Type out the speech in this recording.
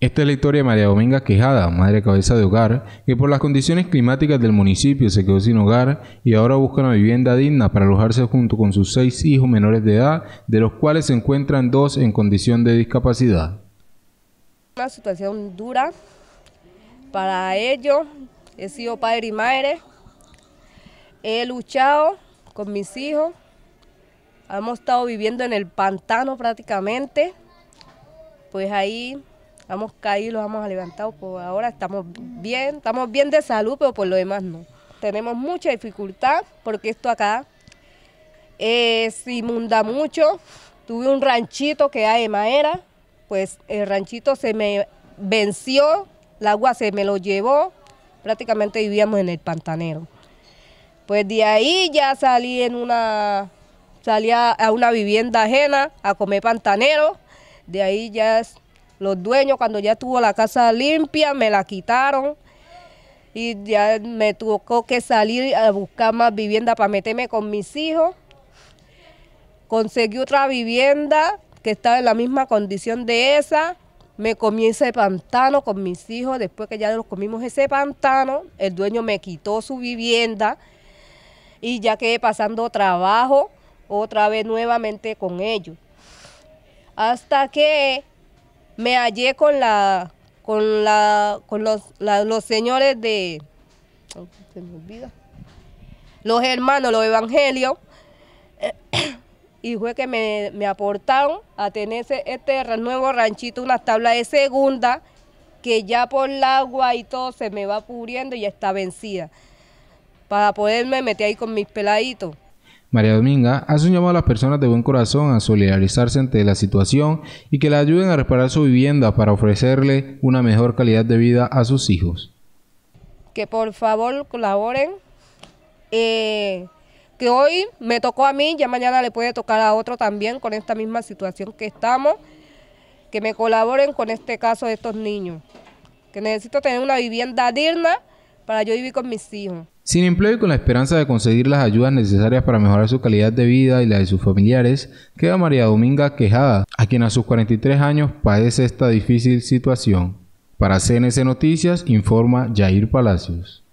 Esta es la historia de María Dominga Quejada, madre cabeza de hogar, que por las condiciones climáticas del municipio se quedó sin hogar y ahora busca una vivienda digna para alojarse junto con sus seis hijos menores de edad, de los cuales se encuentran dos en condición de discapacidad. Una situación dura para ellos. He sido padre y madre. He luchado con mis hijos. Hemos estado viviendo en el pantano prácticamente. Pues ahí hemos caído, los hemos levantado, pues ahora estamos bien, estamos bien de salud, pero por lo demás no. Tenemos mucha dificultad porque esto acá eh, se inunda mucho. Tuve un ranchito que hay de madera, pues el ranchito se me venció, el agua se me lo llevó, prácticamente vivíamos en el pantanero. Pues de ahí ya salí en una salí a una vivienda ajena a comer pantanero, de ahí ya los dueños, cuando ya tuvo la casa limpia, me la quitaron y ya me tocó que salir a buscar más vivienda para meterme con mis hijos. Conseguí otra vivienda que estaba en la misma condición de esa. Me comí ese pantano con mis hijos. Después que ya nos comimos ese pantano, el dueño me quitó su vivienda y ya quedé pasando trabajo otra vez nuevamente con ellos. Hasta que me hallé con la con la con los, los señores de los hermanos los evangelios y fue que me, aportaron a tener este nuevo ranchito una tabla de segunda que ya por el agua y todo se me va cubriendo y ya está vencida para poderme meter ahí con mis peladitos María Dominga hace un llamado a las personas de buen corazón a solidarizarse ante la situación y que la ayuden a reparar su vivienda para ofrecerle una mejor calidad de vida a sus hijos. Que por favor colaboren, eh, que hoy me tocó a mí, ya mañana le puede tocar a otro también con esta misma situación que estamos, que me colaboren con este caso de estos niños, que necesito tener una vivienda digna para yo vivir con mis hijos. Sin empleo y con la esperanza de conseguir las ayudas necesarias para mejorar su calidad de vida y la de sus familiares, queda María Dominga Quejada, a quien a sus 43 años padece esta difícil situación. Para CNC Noticias informa Jair Palacios.